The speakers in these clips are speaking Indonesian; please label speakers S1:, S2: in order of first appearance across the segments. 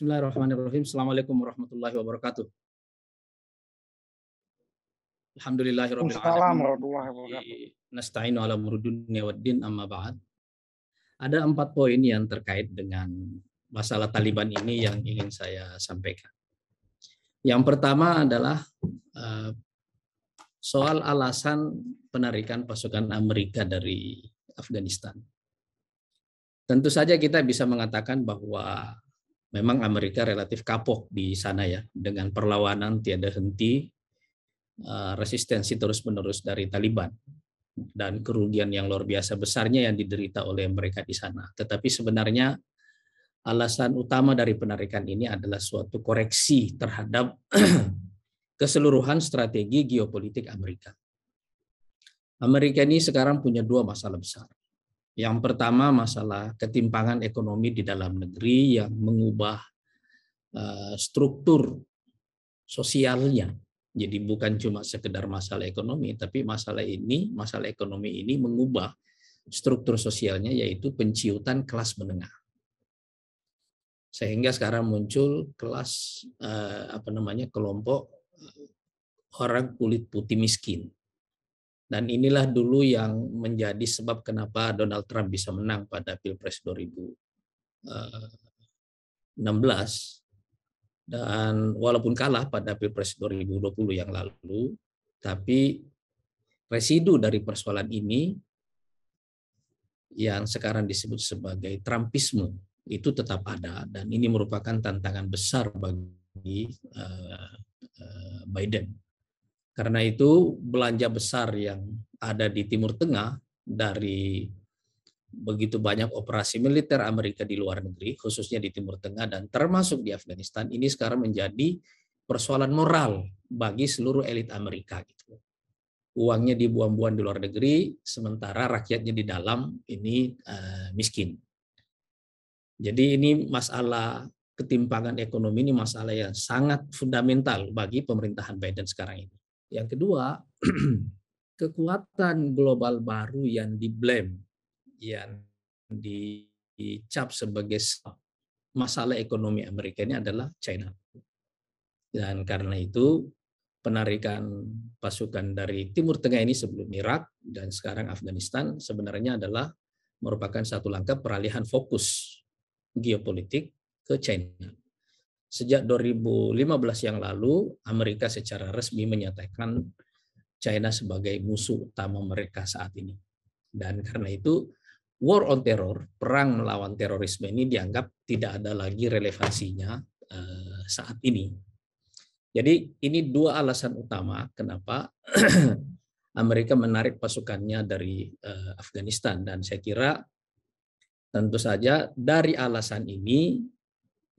S1: Bismillahirrahmanirrahim. Assalamualaikum warahmatullahi wabarakatuh. Alhamdulillahirabbil alamin. Iya, nasta'inu ala dunya waddin amma ba'd. Ada empat poin yang terkait dengan masalah Taliban ini yang ingin saya sampaikan. Yang pertama adalah eh, soal alasan penarikan pasukan Amerika dari Afghanistan. Tentu saja kita bisa mengatakan bahwa memang Amerika relatif kapok di sana ya dengan perlawanan tiada henti, eh, resistensi terus-menerus dari Taliban dan kerugian yang luar biasa besarnya yang diderita oleh mereka di sana. Tetapi sebenarnya alasan utama dari penarikan ini adalah suatu koreksi terhadap keseluruhan strategi geopolitik Amerika. Amerika ini sekarang punya dua masalah besar. Yang pertama masalah ketimpangan ekonomi di dalam negeri yang mengubah eh, struktur sosialnya. Jadi bukan cuma sekedar masalah ekonomi, tapi masalah ini, masalah ekonomi ini mengubah struktur sosialnya yaitu penciutan kelas menengah. Sehingga sekarang muncul kelas eh, apa namanya kelompok eh, orang kulit putih miskin dan inilah dulu yang menjadi sebab kenapa Donald Trump bisa menang pada Pilpres 2016 eh, dan walaupun kalah pada Pilpres 2020 yang lalu, tapi residu dari persoalan ini yang sekarang disebut sebagai Trumpisme itu tetap ada dan ini merupakan tantangan besar bagi eh, eh, Biden karena itu belanja besar yang ada di Timur Tengah dari begitu banyak operasi militer Amerika di luar negeri, khususnya di Timur Tengah dan termasuk di Afghanistan, ini sekarang menjadi persoalan moral bagi seluruh elit Amerika. Gitu. Uangnya dibuang-buang di luar negeri, sementara rakyatnya di dalam ini eh, miskin. Jadi ini masalah ketimpangan ekonomi ini masalah yang sangat fundamental bagi pemerintahan Biden sekarang ini. Yang kedua, kekuatan global baru yang di yang dicap sebagai masalah ekonomi Amerika ini adalah China. Dan karena itu penarikan pasukan dari Timur Tengah ini sebelum Irak dan sekarang Afghanistan sebenarnya adalah merupakan satu langkah peralihan fokus geopolitik ke China sejak 2015 yang lalu Amerika secara resmi menyatakan China sebagai musuh utama mereka saat ini. Dan karena itu war on terror, perang melawan terorisme ini dianggap tidak ada lagi relevansinya eh, saat ini. Jadi ini dua alasan utama kenapa Amerika menarik pasukannya dari eh, Afghanistan dan saya kira tentu saja dari alasan ini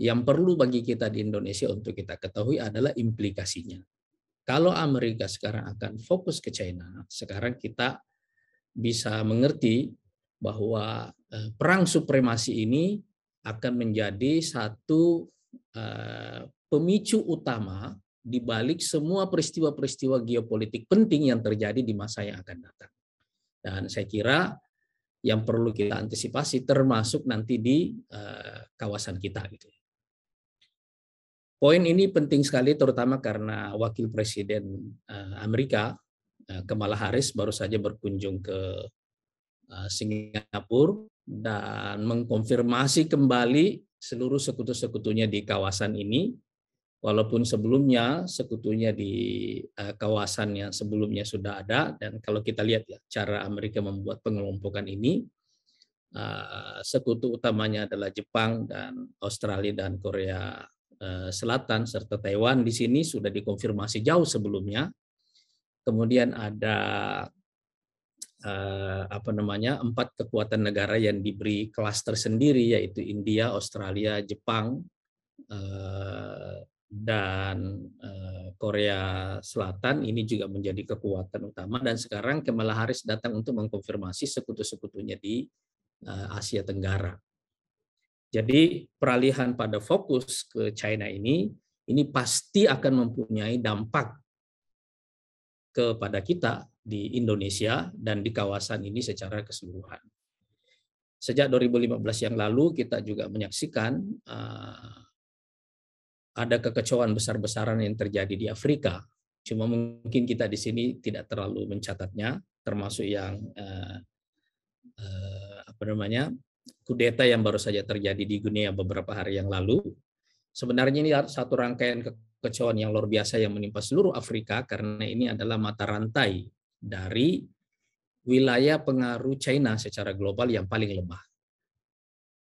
S1: yang perlu bagi kita di Indonesia untuk kita ketahui adalah implikasinya. Kalau Amerika sekarang akan fokus ke China, sekarang kita bisa mengerti bahwa eh, perang supremasi ini akan menjadi satu eh, pemicu utama di balik semua peristiwa-peristiwa geopolitik penting yang terjadi di masa yang akan datang. Dan saya kira yang perlu kita antisipasi termasuk nanti di eh, kawasan kita gitu. Poin ini penting sekali terutama karena Wakil Presiden eh, Amerika eh, Kamala Harris baru saja berkunjung ke eh, Singapura dan mengkonfirmasi kembali seluruh sekutu-sekutunya di kawasan ini walaupun sebelumnya sekutunya di kawasan yang sebelumnya sudah ada dan kalau kita lihat ya cara Amerika membuat pengelompokan ini sekutu utamanya adalah Jepang dan Australia dan Korea Eh, selatan serta Taiwan di sini sudah dikonfirmasi jauh sebelumnya. Kemudian ada eh, apa namanya empat kekuatan negara yang diberi klaster sendiri yaitu India, Australia, Jepang, eh, dan Korea Selatan ini juga menjadi kekuatan utama dan sekarang Kamala Harris datang untuk mengkonfirmasi sekutu-sekutunya di Asia Tenggara. Jadi peralihan pada fokus ke China ini, ini pasti akan mempunyai dampak kepada kita di Indonesia dan di kawasan ini secara keseluruhan. Sejak 2015 yang lalu kita juga menyaksikan eh, ada kekecohan besar-besaran yang terjadi di Afrika. Cuma mungkin kita di sini tidak terlalu mencatatnya, termasuk yang eh, eh, apa namanya kudeta yang baru saja terjadi di Guinea beberapa hari yang lalu. Sebenarnya ini satu rangkaian kekecohan yang luar biasa yang menimpa seluruh Afrika karena ini adalah mata rantai dari wilayah pengaruh China secara global yang paling lemah.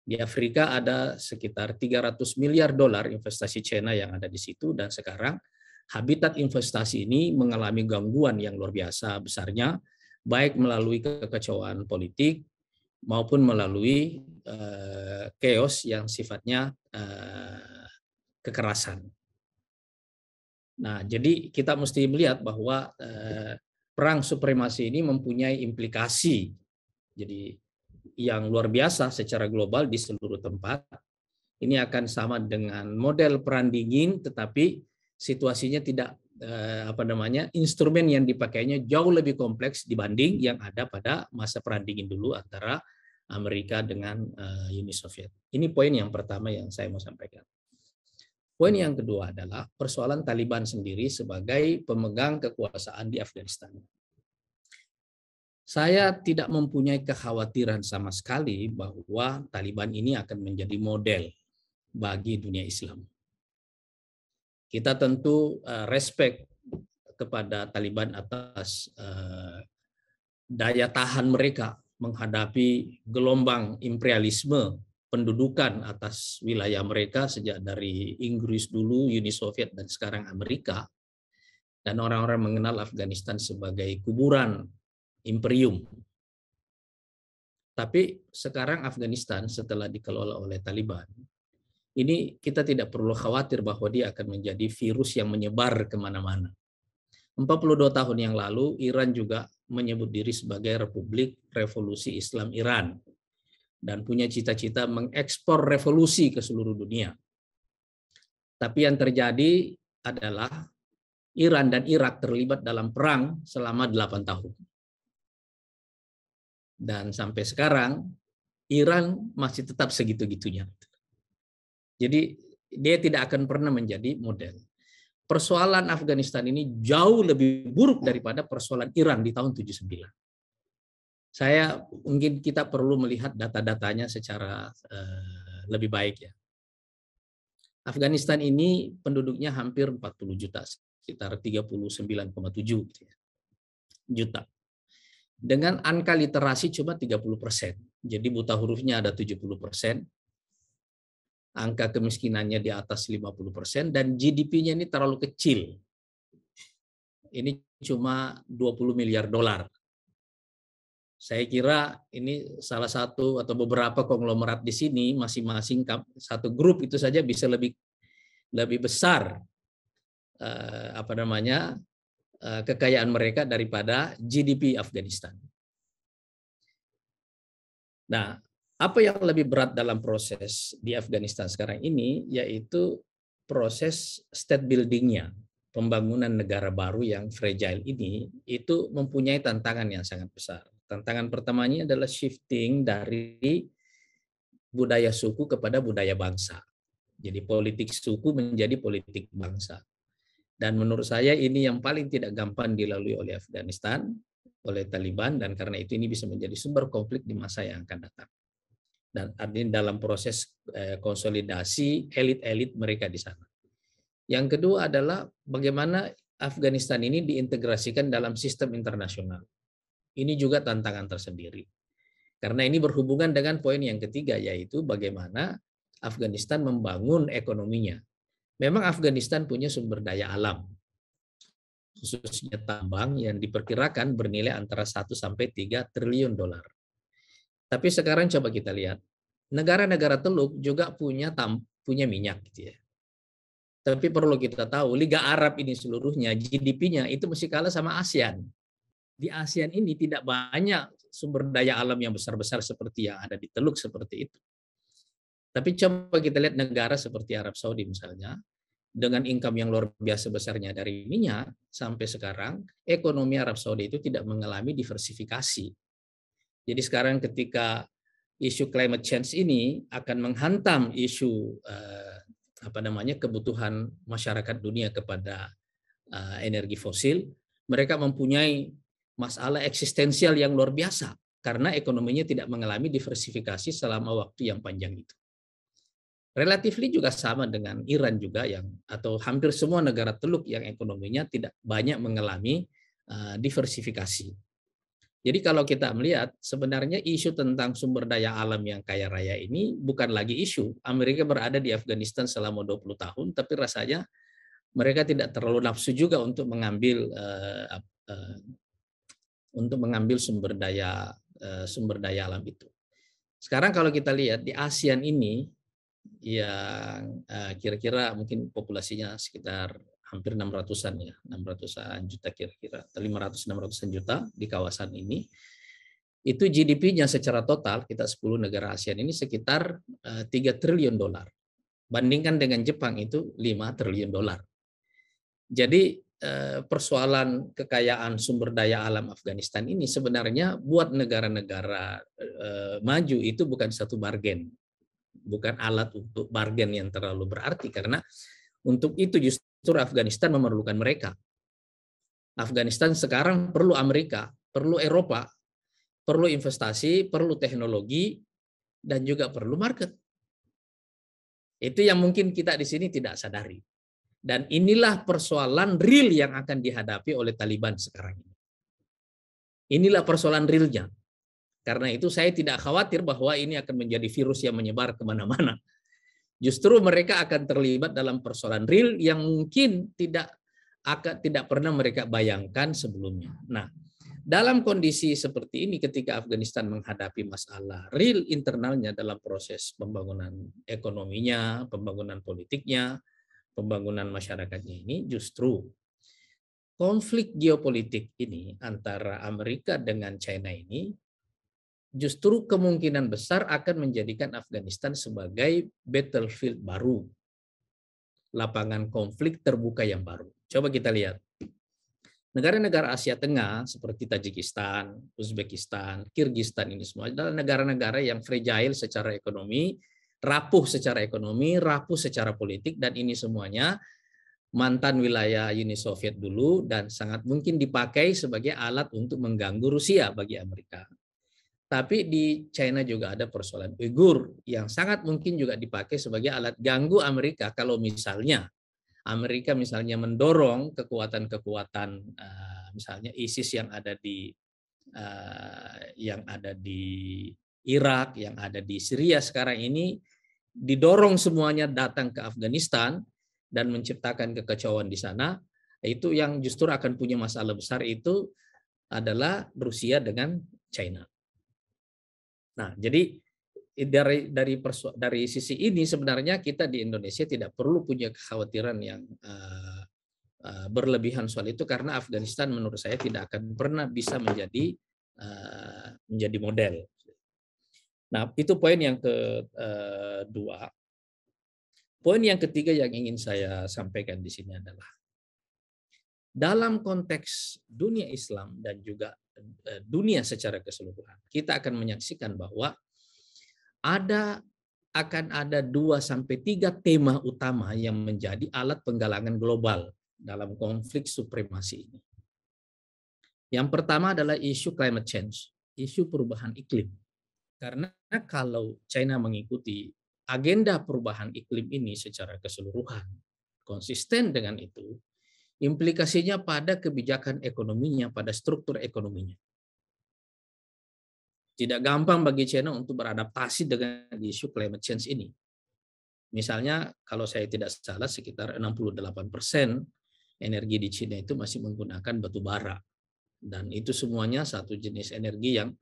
S1: Di Afrika ada sekitar 300 miliar dolar investasi China yang ada di situ dan sekarang habitat investasi ini mengalami gangguan yang luar biasa besarnya baik melalui kekecohan politik, maupun melalui uh, yang sifatnya uh, kekerasan. Nah, jadi kita mesti melihat bahwa uh, perang supremasi ini mempunyai implikasi jadi yang luar biasa secara global di seluruh tempat. Ini akan sama dengan model perang dingin tetapi situasinya tidak Eh, apa namanya instrumen yang dipakainya jauh lebih kompleks dibanding yang ada pada masa perang dingin dulu antara Amerika dengan eh, Uni Soviet. Ini poin yang pertama yang saya mau sampaikan. Poin yang kedua adalah persoalan Taliban sendiri sebagai pemegang kekuasaan di Afghanistan. Saya tidak mempunyai kekhawatiran sama sekali bahwa Taliban ini akan menjadi model bagi dunia Islam. Kita tentu uh, respect kepada Taliban atas uh, daya tahan mereka menghadapi gelombang imperialisme pendudukan atas wilayah mereka sejak dari Inggris dulu, Uni Soviet dan sekarang Amerika. Dan orang-orang mengenal Afghanistan sebagai kuburan imperium. Tapi sekarang Afghanistan setelah dikelola oleh Taliban ini kita tidak perlu khawatir bahwa dia akan menjadi virus yang menyebar kemana-mana. 42 tahun yang lalu, Iran juga menyebut diri sebagai Republik Revolusi Islam Iran dan punya cita-cita mengekspor revolusi ke seluruh dunia. Tapi yang terjadi adalah Iran dan Irak terlibat dalam perang selama 8 tahun. Dan sampai sekarang, Iran masih tetap segitu-gitunya. Jadi dia tidak akan pernah menjadi model. Persoalan Afghanistan ini jauh lebih buruk daripada persoalan Iran di tahun 79. Saya mungkin kita perlu melihat data-datanya secara eh, lebih baik ya. Afghanistan ini penduduknya hampir 40 juta, sekitar 39,7 juta. Dengan angka literasi cuma 30 persen. Jadi buta hurufnya ada 70 persen, angka kemiskinannya di atas 50% dan GDP-nya ini terlalu kecil. Ini cuma 20 miliar dolar. Saya kira ini salah satu atau beberapa konglomerat di sini masing-masing satu grup itu saja bisa lebih lebih besar eh, apa namanya eh, kekayaan mereka daripada GDP Afghanistan. Nah, apa yang lebih berat dalam proses di Afghanistan sekarang ini yaitu proses state buildingnya, pembangunan negara baru yang fragile ini itu mempunyai tantangan yang sangat besar. Tantangan pertamanya adalah shifting dari budaya suku kepada budaya bangsa. Jadi politik suku menjadi politik bangsa. Dan menurut saya ini yang paling tidak gampang dilalui oleh Afghanistan, oleh Taliban, dan karena itu ini bisa menjadi sumber konflik di masa yang akan datang dan artinya dalam proses eh, konsolidasi elit-elit mereka di sana. Yang kedua adalah bagaimana Afghanistan ini diintegrasikan dalam sistem internasional. Ini juga tantangan tersendiri. Karena ini berhubungan dengan poin yang ketiga yaitu bagaimana Afghanistan membangun ekonominya. Memang Afghanistan punya sumber daya alam khususnya tambang yang diperkirakan bernilai antara 1 sampai 3 triliun dolar. Tapi sekarang coba kita lihat negara-negara Teluk juga punya tam, punya minyak gitu ya. Tapi perlu kita tahu Liga Arab ini seluruhnya GDP-nya itu mesti kalah sama ASEAN. Di ASEAN ini tidak banyak sumber daya alam yang besar-besar seperti yang ada di Teluk seperti itu. Tapi coba kita lihat negara seperti Arab Saudi misalnya, dengan income yang luar biasa besarnya dari minyak sampai sekarang, ekonomi Arab Saudi itu tidak mengalami diversifikasi. Jadi sekarang ketika isu climate change ini akan menghantam isu uh, apa namanya kebutuhan masyarakat dunia kepada uh, energi fosil, mereka mempunyai masalah eksistensial yang luar biasa karena ekonominya tidak mengalami diversifikasi selama waktu yang panjang itu. Relatifly juga sama dengan Iran juga yang atau hampir semua negara Teluk yang ekonominya tidak banyak mengalami uh, diversifikasi. Jadi kalau kita melihat sebenarnya isu tentang sumber daya alam yang kaya raya ini bukan lagi isu. Amerika berada di Afghanistan selama 20 tahun tapi rasanya mereka tidak terlalu nafsu juga untuk mengambil uh, uh, untuk mengambil sumber daya uh, sumber daya alam itu. Sekarang kalau kita lihat di ASEAN ini yang kira-kira mungkin populasinya sekitar hampir 600-an ya, 600-an juta kira-kira, 500-600-an juta di kawasan ini. Itu GDP-nya secara total, kita 10 negara ASEAN ini sekitar 3 eh, triliun dolar. Bandingkan dengan Jepang itu 5 triliun dolar. Jadi eh, persoalan kekayaan sumber daya alam Afghanistan ini sebenarnya buat negara-negara eh, maju itu bukan satu bargain, bukan alat untuk bargain yang terlalu berarti karena untuk itu justru justru Afghanistan memerlukan mereka. Afghanistan sekarang perlu Amerika, perlu Eropa, perlu investasi, perlu teknologi, dan juga perlu market. Itu yang mungkin kita di sini tidak sadari. Dan inilah persoalan real yang akan dihadapi oleh Taliban sekarang ini. Inilah persoalan realnya. Karena itu saya tidak khawatir bahwa ini akan menjadi virus yang menyebar kemana-mana. Justru mereka akan terlibat dalam persoalan real yang mungkin tidak akan tidak pernah mereka bayangkan sebelumnya. Nah, dalam kondisi seperti ini ketika Afghanistan menghadapi masalah real internalnya dalam proses pembangunan ekonominya, pembangunan politiknya, pembangunan masyarakatnya ini justru konflik geopolitik ini antara Amerika dengan China ini justru kemungkinan besar akan menjadikan Afghanistan sebagai battlefield baru. Lapangan konflik terbuka yang baru. Coba kita lihat. Negara-negara Asia Tengah seperti Tajikistan, Uzbekistan, Kirgistan ini semua adalah negara-negara yang fragile secara ekonomi, rapuh secara ekonomi, rapuh secara politik, dan ini semuanya mantan wilayah Uni Soviet dulu dan sangat mungkin dipakai sebagai alat untuk mengganggu Rusia bagi Amerika. Tapi di China juga ada persoalan Uyghur yang sangat mungkin juga dipakai sebagai alat ganggu Amerika kalau misalnya Amerika misalnya mendorong kekuatan-kekuatan eh, misalnya ISIS yang ada di eh, yang ada di Irak, yang ada di Syria sekarang ini didorong semuanya datang ke Afghanistan dan menciptakan kekacauan di sana, itu yang justru akan punya masalah besar itu adalah Rusia dengan China. Nah, jadi dari dari persu, dari sisi ini sebenarnya kita di Indonesia tidak perlu punya kekhawatiran yang uh, uh, berlebihan soal itu karena Afghanistan menurut saya tidak akan pernah bisa menjadi uh, menjadi model. Nah, itu poin yang kedua. poin yang ketiga yang ingin saya sampaikan di sini adalah dalam konteks dunia Islam dan juga Eh, dunia secara keseluruhan. Kita akan menyaksikan bahwa ada akan ada dua sampai tiga tema utama yang menjadi alat penggalangan global dalam konflik supremasi ini. Yang pertama adalah isu climate change, isu perubahan iklim. Karena kalau China mengikuti agenda perubahan iklim ini secara keseluruhan, konsisten dengan itu, implikasinya pada kebijakan ekonominya, pada struktur ekonominya. Tidak gampang bagi China untuk beradaptasi dengan isu climate change ini. Misalnya kalau saya tidak salah sekitar 68 persen energi di China itu masih menggunakan batu bara. Dan itu semuanya satu jenis energi yang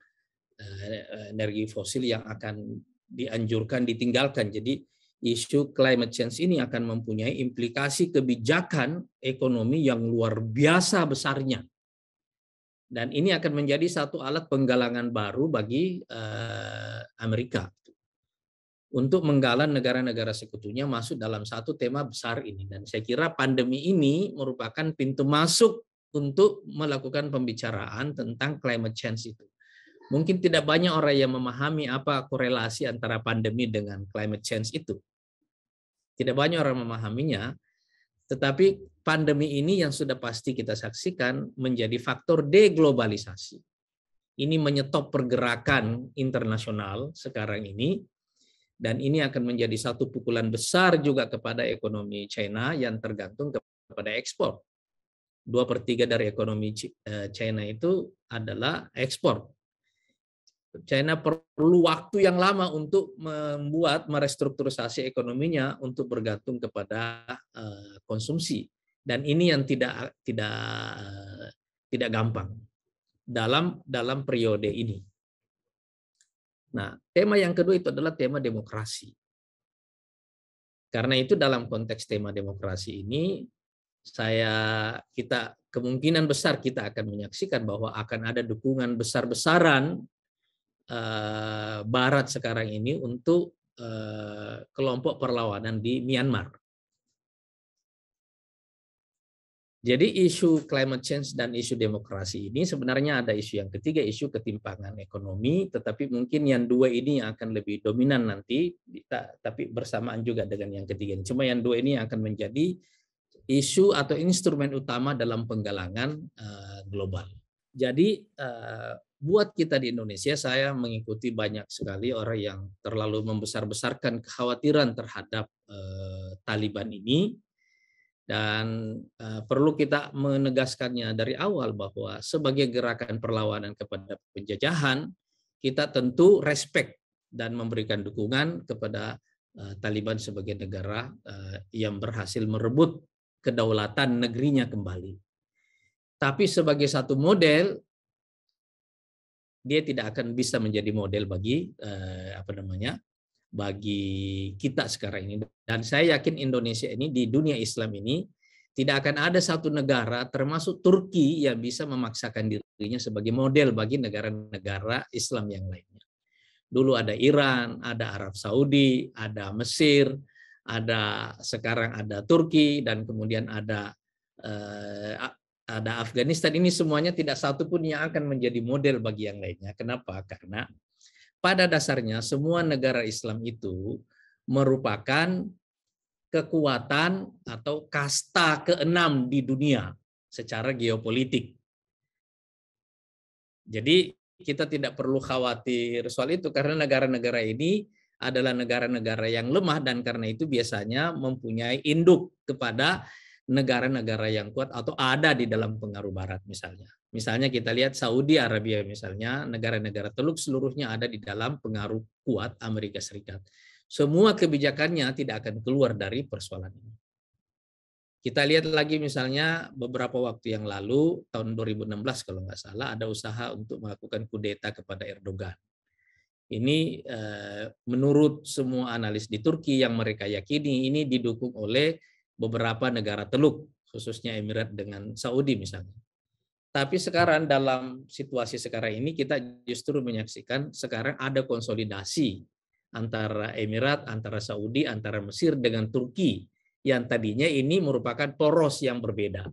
S1: eh, energi fosil yang akan dianjurkan ditinggalkan. Jadi isu climate change ini akan mempunyai implikasi kebijakan ekonomi yang luar biasa besarnya. Dan ini akan menjadi satu alat penggalangan baru bagi eh, Amerika untuk menggalang negara-negara sekutunya masuk dalam satu tema besar ini. Dan saya kira pandemi ini merupakan pintu masuk untuk melakukan pembicaraan tentang climate change itu. Mungkin tidak banyak orang yang memahami apa korelasi antara pandemi dengan climate change itu. Tidak banyak orang memahaminya, tetapi pandemi ini yang sudah pasti kita saksikan menjadi faktor deglobalisasi. Ini menyetop pergerakan internasional sekarang ini, dan ini akan menjadi satu pukulan besar juga kepada ekonomi China yang tergantung kepada ekspor. Dua per tiga dari ekonomi eh, China itu adalah ekspor. China perlu waktu yang lama untuk membuat merestrukturisasi ekonominya untuk bergantung kepada eh, konsumsi dan ini yang tidak tidak eh, tidak gampang dalam dalam periode ini. Nah, tema yang kedua itu adalah tema demokrasi. Karena itu dalam konteks tema demokrasi ini saya kita kemungkinan besar kita akan menyaksikan bahwa akan ada dukungan besar-besaran Eh, Barat sekarang ini untuk eh, kelompok perlawanan di Myanmar. Jadi isu climate change dan isu demokrasi ini sebenarnya ada isu yang ketiga, isu ketimpangan ekonomi, tetapi mungkin yang dua ini yang akan lebih dominan nanti, tapi bersamaan juga dengan yang ketiga. Cuma yang dua ini yang akan menjadi isu atau instrumen utama dalam penggalangan eh, global. Jadi buat kita di Indonesia, saya mengikuti banyak sekali orang yang terlalu membesar-besarkan kekhawatiran terhadap eh, Taliban ini. Dan eh, perlu kita menegaskannya dari awal bahwa sebagai gerakan perlawanan kepada penjajahan, kita tentu respect dan memberikan dukungan kepada eh, Taliban sebagai negara eh, yang berhasil merebut kedaulatan negerinya kembali. Tapi sebagai satu model, dia tidak akan bisa menjadi model bagi eh, apa namanya bagi kita sekarang ini dan saya yakin Indonesia ini di dunia Islam ini tidak akan ada satu negara termasuk Turki yang bisa memaksakan dirinya sebagai model bagi negara-negara Islam yang lainnya. Dulu ada Iran, ada Arab Saudi, ada Mesir, ada sekarang ada Turki dan kemudian ada eh, ada Afghanistan ini semuanya tidak satu pun yang akan menjadi model bagi yang lainnya. Kenapa? Karena pada dasarnya semua negara Islam itu merupakan kekuatan atau kasta keenam di dunia secara geopolitik. Jadi kita tidak perlu khawatir soal itu karena negara-negara ini adalah negara-negara yang lemah dan karena itu biasanya mempunyai induk kepada negara-negara yang kuat atau ada di dalam pengaruh barat misalnya. Misalnya kita lihat Saudi Arabia misalnya, negara-negara teluk seluruhnya ada di dalam pengaruh kuat Amerika Serikat. Semua kebijakannya tidak akan keluar dari persoalan ini. Kita lihat lagi misalnya beberapa waktu yang lalu, tahun 2016 kalau nggak salah, ada usaha untuk melakukan kudeta kepada Erdogan. Ini eh, menurut semua analis di Turki yang mereka yakini, ini didukung oleh beberapa negara Teluk, khususnya Emirat dengan Saudi misalnya. Tapi sekarang dalam situasi sekarang ini kita justru menyaksikan sekarang ada konsolidasi antara Emirat, antara Saudi, antara Mesir dengan Turki yang tadinya ini merupakan poros yang berbeda.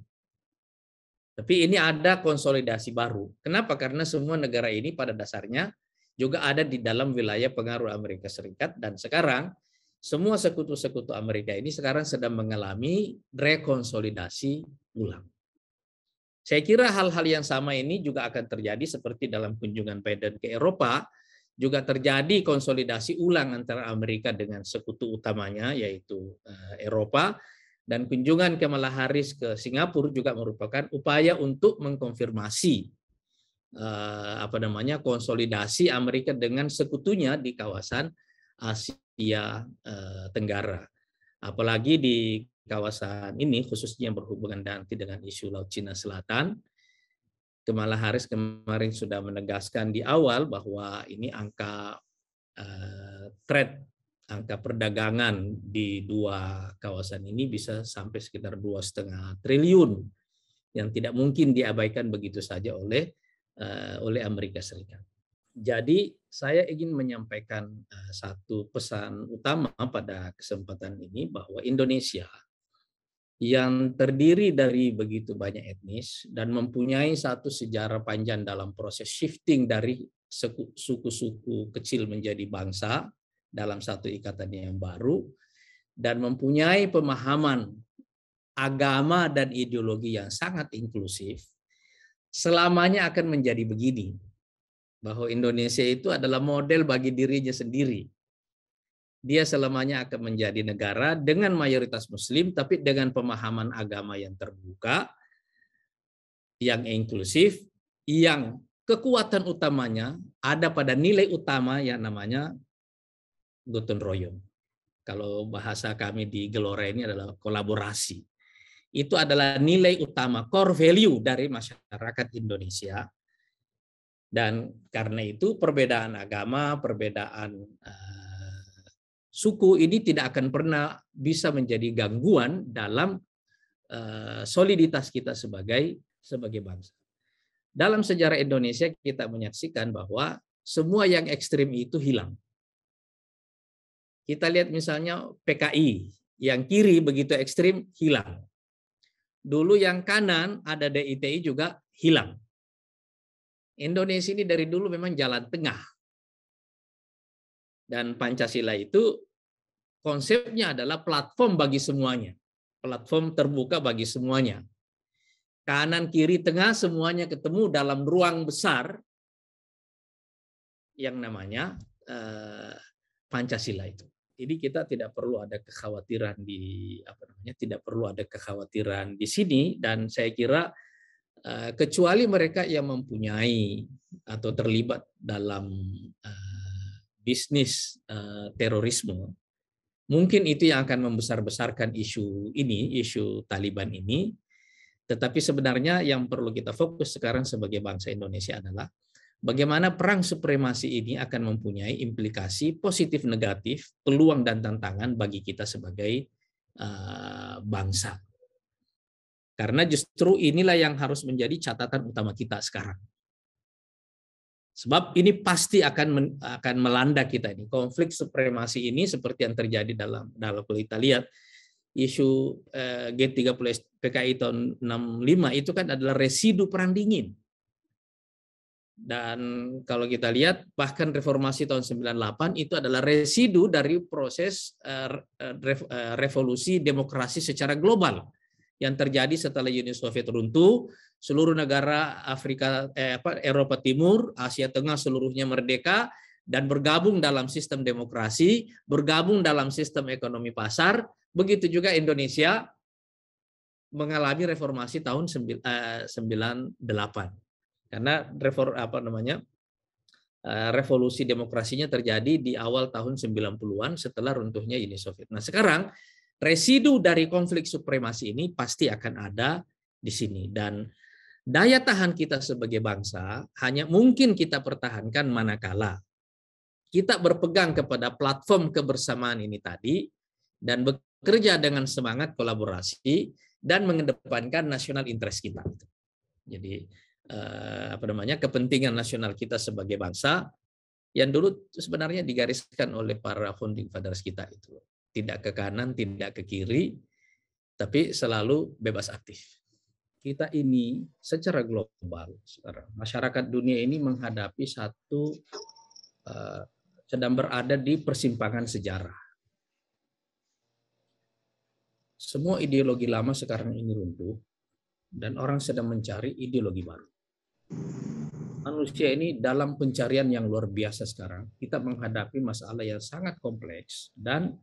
S1: Tapi ini ada konsolidasi baru. Kenapa? Karena semua negara ini pada dasarnya juga ada di dalam wilayah pengaruh Amerika Serikat dan sekarang semua sekutu-sekutu Amerika ini sekarang sedang mengalami rekonsolidasi ulang. Saya kira hal-hal yang sama ini juga akan terjadi seperti dalam kunjungan Biden ke Eropa, juga terjadi konsolidasi ulang antara Amerika dengan sekutu utamanya yaitu eh, Eropa dan kunjungan Kamala Harris ke Singapura juga merupakan upaya untuk mengkonfirmasi eh, apa namanya konsolidasi Amerika dengan sekutunya di kawasan Asia eh, Tenggara. Apalagi di kawasan ini khususnya yang berhubungan nanti dengan isu Laut Cina Selatan. Kemala Harris kemarin sudah menegaskan di awal bahwa ini angka eh, trade angka perdagangan di dua kawasan ini bisa sampai sekitar dua setengah triliun yang tidak mungkin diabaikan begitu saja oleh eh, oleh Amerika Serikat. Jadi saya ingin menyampaikan eh, satu pesan utama pada kesempatan ini bahwa Indonesia yang terdiri dari begitu banyak etnis dan mempunyai satu sejarah panjang dalam proses shifting dari suku-suku kecil menjadi bangsa dalam satu ikatan yang baru dan mempunyai pemahaman agama dan ideologi yang sangat inklusif selamanya akan menjadi begini bahwa Indonesia itu adalah model bagi dirinya sendiri. Dia selamanya akan menjadi negara dengan mayoritas muslim tapi dengan pemahaman agama yang terbuka, yang inklusif, yang kekuatan utamanya ada pada nilai utama yang namanya gotong royong. Kalau bahasa kami di Gelora ini adalah kolaborasi. Itu adalah nilai utama, core value dari masyarakat Indonesia dan karena itu perbedaan agama, perbedaan uh, suku ini tidak akan pernah bisa menjadi gangguan dalam uh, soliditas kita sebagai sebagai bangsa. Dalam sejarah Indonesia kita menyaksikan bahwa semua yang ekstrim itu hilang. Kita lihat misalnya PKI, yang kiri begitu ekstrim hilang. Dulu yang kanan ada DITI juga hilang Indonesia ini dari dulu memang jalan tengah. Dan Pancasila itu konsepnya adalah platform bagi semuanya. Platform terbuka bagi semuanya. Kanan, kiri, tengah semuanya ketemu dalam ruang besar yang namanya eh, Pancasila itu. Jadi kita tidak perlu ada kekhawatiran di apa namanya, tidak perlu ada kekhawatiran di sini dan saya kira Eh, kecuali mereka yang mempunyai atau terlibat dalam eh, bisnis eh, terorisme. Mungkin itu yang akan membesar-besarkan isu ini, isu Taliban ini. Tetapi sebenarnya yang perlu kita fokus sekarang sebagai bangsa Indonesia adalah bagaimana perang supremasi ini akan mempunyai implikasi positif negatif, peluang dan tantangan bagi kita sebagai bangsa. Karena justru inilah yang harus menjadi catatan utama kita sekarang. Sebab ini pasti akan men, akan melanda kita ini. Konflik supremasi ini seperti yang terjadi dalam dalam kalau kita lihat isu eh, G30 PKI tahun 65 itu kan adalah residu perang dingin. Dan kalau kita lihat bahkan reformasi tahun 98 itu adalah residu dari proses eh, eh, revolusi demokrasi secara global yang terjadi setelah Uni Soviet runtuh, seluruh negara Afrika eh, apa, Eropa Timur, Asia Tengah seluruhnya merdeka dan bergabung dalam sistem demokrasi, bergabung dalam sistem ekonomi pasar. Begitu juga Indonesia mengalami reformasi tahun 98. Eh, Karena reform apa namanya? Eh, revolusi demokrasinya terjadi di awal tahun 90-an setelah runtuhnya Uni Soviet. Nah, sekarang residu dari konflik supremasi ini pasti akan ada di sini dan daya tahan kita sebagai bangsa hanya mungkin kita pertahankan manakala kita berpegang kepada platform kebersamaan ini tadi dan bekerja dengan semangat kolaborasi dan mengedepankan nasional interest kita. Jadi eh, apa namanya kepentingan nasional kita sebagai bangsa yang dulu sebenarnya digariskan oleh para founding fathers kita itu tidak ke kanan, tidak ke kiri, tapi selalu bebas aktif. Kita ini secara global, secara masyarakat dunia ini menghadapi satu uh, sedang berada di persimpangan sejarah. Semua ideologi lama sekarang ini runtuh dan orang sedang mencari ideologi baru. Manusia ini dalam pencarian yang luar biasa sekarang, kita menghadapi masalah yang sangat kompleks dan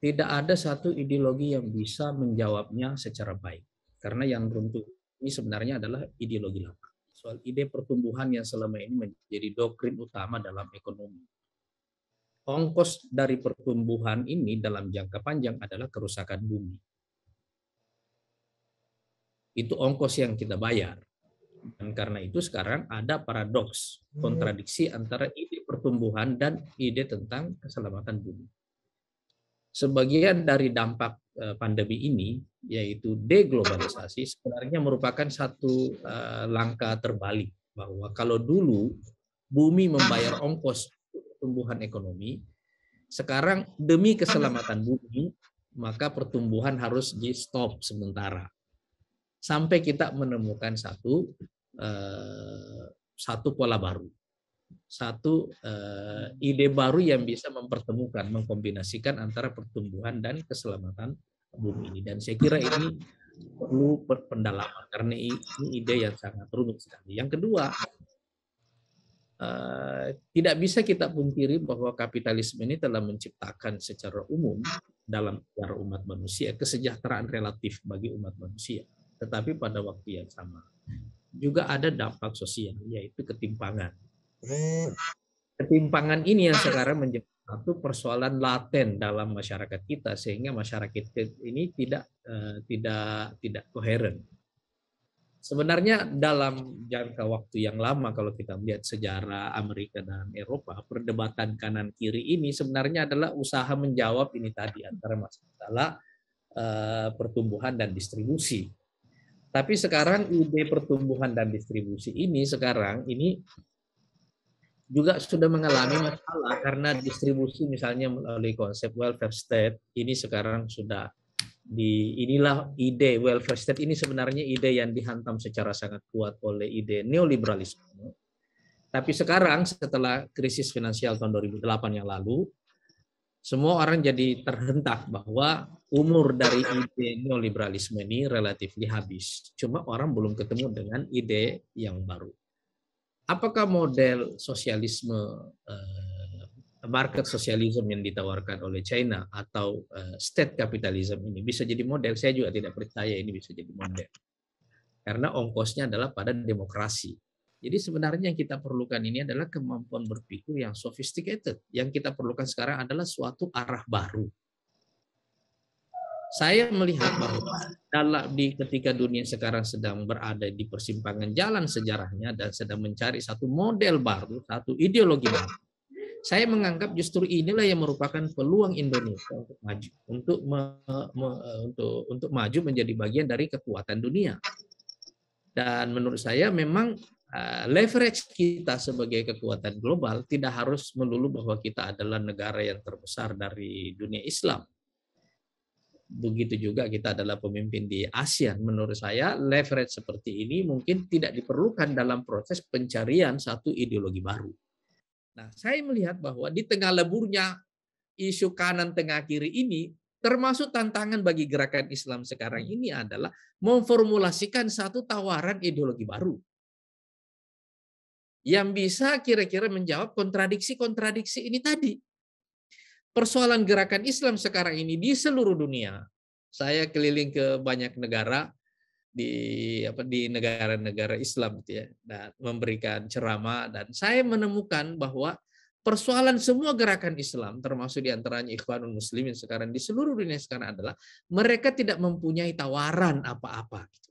S1: tidak ada satu ideologi yang bisa menjawabnya secara baik. Karena yang runtuh ini sebenarnya adalah ideologi lama. Soal ide pertumbuhan yang selama ini menjadi doktrin utama dalam ekonomi. Ongkos dari pertumbuhan ini dalam jangka panjang adalah kerusakan bumi. Itu ongkos yang kita bayar. Dan karena itu sekarang ada paradoks, hmm. kontradiksi antara ide pertumbuhan dan ide tentang keselamatan bumi sebagian dari dampak eh, pandemi ini yaitu deglobalisasi sebenarnya merupakan satu eh, langkah terbalik bahwa kalau dulu bumi membayar ongkos pertumbuhan ekonomi sekarang demi keselamatan bumi maka pertumbuhan harus di stop sementara sampai kita menemukan satu eh, satu pola baru satu uh, ide baru yang bisa mempertemukan, mengkombinasikan antara pertumbuhan dan keselamatan bumi ini. Dan saya kira ini perlu pendalaman karena ini ide yang sangat rumit sekali. Yang kedua, uh, tidak bisa kita pungkiri bahwa kapitalisme ini telah menciptakan secara umum dalam cara umat manusia kesejahteraan relatif bagi umat manusia. Tetapi pada waktu yang sama juga ada dampak sosial yaitu ketimpangan Ketimpangan ini yang ah. sekarang menjadi satu persoalan laten dalam masyarakat kita sehingga masyarakat kita ini tidak eh, tidak tidak koheren. Sebenarnya dalam jangka waktu yang lama kalau kita melihat sejarah Amerika dan Eropa, perdebatan kanan kiri ini sebenarnya adalah usaha menjawab ini tadi antara masalah eh, pertumbuhan dan distribusi. Tapi sekarang ide pertumbuhan dan distribusi ini sekarang ini juga sudah mengalami masalah karena distribusi misalnya melalui konsep welfare state ini sekarang sudah di inilah ide welfare state ini sebenarnya ide yang dihantam secara sangat kuat oleh ide neoliberalisme. Tapi sekarang setelah krisis finansial tahun 2008 yang lalu semua orang jadi terhentak bahwa umur dari ide neoliberalisme ini relatif habis. Cuma orang belum ketemu dengan ide yang baru apakah model sosialisme eh, market sosialisme yang ditawarkan oleh China atau eh, state capitalism ini bisa jadi model? Saya juga tidak percaya ini bisa jadi model. Karena ongkosnya adalah pada demokrasi. Jadi sebenarnya yang kita perlukan ini adalah kemampuan berpikir yang sophisticated. Yang kita perlukan sekarang adalah suatu arah baru saya melihat bahwa dalam di ketika dunia sekarang sedang berada di persimpangan jalan sejarahnya dan sedang mencari satu model baru, satu ideologi baru. Saya menganggap justru inilah yang merupakan peluang Indonesia untuk maju, untuk me, me, untuk untuk maju menjadi bagian dari kekuatan dunia. Dan menurut saya memang eh, leverage kita sebagai kekuatan global tidak harus melulu bahwa kita adalah negara yang terbesar dari dunia Islam begitu juga kita adalah pemimpin di ASEAN. Menurut saya, leverage seperti ini mungkin tidak diperlukan dalam proses pencarian satu ideologi baru. Nah, saya melihat bahwa di tengah leburnya isu kanan tengah kiri ini, termasuk tantangan bagi gerakan Islam sekarang ini adalah memformulasikan satu tawaran ideologi baru yang bisa kira-kira menjawab kontradiksi-kontradiksi ini tadi persoalan gerakan Islam sekarang ini di seluruh dunia. Saya keliling ke banyak negara di apa di negara-negara Islam gitu ya dan memberikan ceramah dan saya menemukan bahwa persoalan semua gerakan Islam termasuk di diantaranya Ikhwanul Muslimin sekarang di seluruh dunia sekarang adalah mereka tidak mempunyai tawaran apa-apa gitu.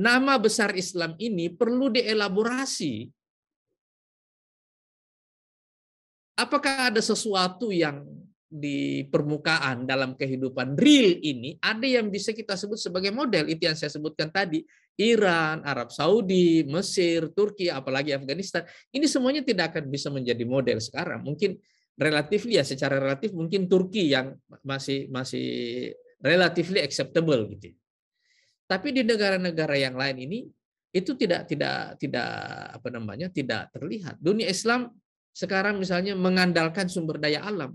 S1: Nama besar Islam ini perlu dielaborasi apakah ada sesuatu yang di permukaan dalam kehidupan real ini ada yang bisa kita sebut sebagai model itu yang saya sebutkan tadi Iran, Arab Saudi, Mesir, Turki, apalagi Afghanistan ini semuanya tidak akan bisa menjadi model sekarang mungkin relatif ya secara relatif mungkin Turki yang masih masih relatively acceptable gitu ya. tapi di negara-negara yang lain ini itu tidak tidak tidak apa namanya tidak terlihat dunia Islam sekarang misalnya mengandalkan sumber daya alam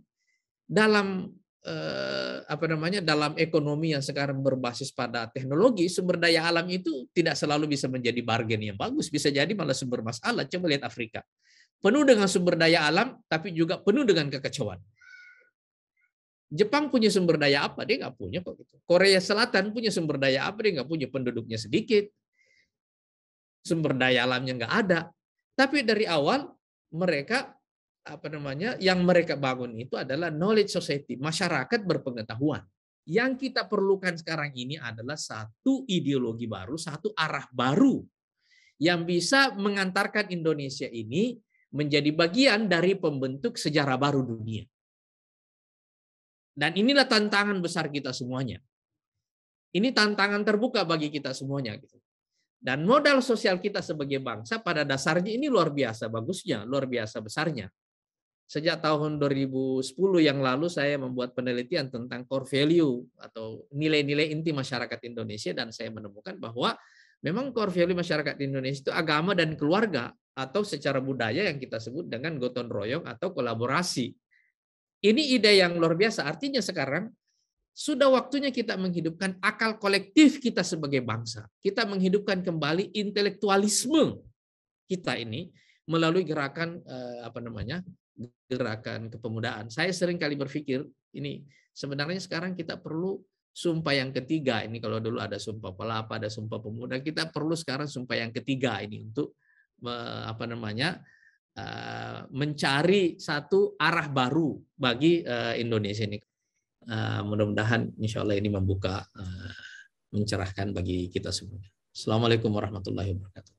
S1: dalam eh, apa namanya dalam ekonomi yang sekarang berbasis pada teknologi sumber daya alam itu tidak selalu bisa menjadi bargain yang bagus bisa jadi malah sumber masalah coba lihat Afrika penuh dengan sumber daya alam tapi juga penuh dengan kekecewaan Jepang punya sumber daya apa? Dia nggak punya kok gitu. Korea Selatan punya sumber daya apa? Dia nggak punya. Penduduknya sedikit, sumber daya alamnya nggak ada. Tapi dari awal mereka apa namanya yang mereka bangun itu adalah knowledge society, masyarakat berpengetahuan. Yang kita perlukan sekarang ini adalah satu ideologi baru, satu arah baru yang bisa mengantarkan Indonesia ini menjadi bagian dari pembentuk sejarah baru dunia. Dan inilah tantangan besar kita semuanya. Ini tantangan terbuka bagi kita semuanya. gitu. Dan modal sosial kita sebagai bangsa pada dasarnya ini luar biasa bagusnya, luar biasa besarnya. Sejak tahun 2010 yang lalu saya membuat penelitian tentang core value atau nilai-nilai inti masyarakat Indonesia dan saya menemukan bahwa memang core value masyarakat Indonesia itu agama dan keluarga atau secara budaya yang kita sebut dengan gotong royong atau kolaborasi. Ini ide yang luar biasa. Artinya sekarang sudah waktunya kita menghidupkan akal kolektif kita sebagai bangsa. Kita menghidupkan kembali intelektualisme kita ini melalui gerakan eh, apa namanya? gerakan kepemudaan. Saya sering kali berpikir ini sebenarnya sekarang kita perlu sumpah yang ketiga ini kalau dulu ada sumpah pelapa, ada sumpah pemuda, kita perlu sekarang sumpah yang ketiga ini untuk apa namanya? Eh, mencari satu arah baru bagi eh, Indonesia ini. Eh, mudah-mudahan insya Allah ini membuka eh, mencerahkan bagi kita semua. Assalamualaikum warahmatullahi wabarakatuh.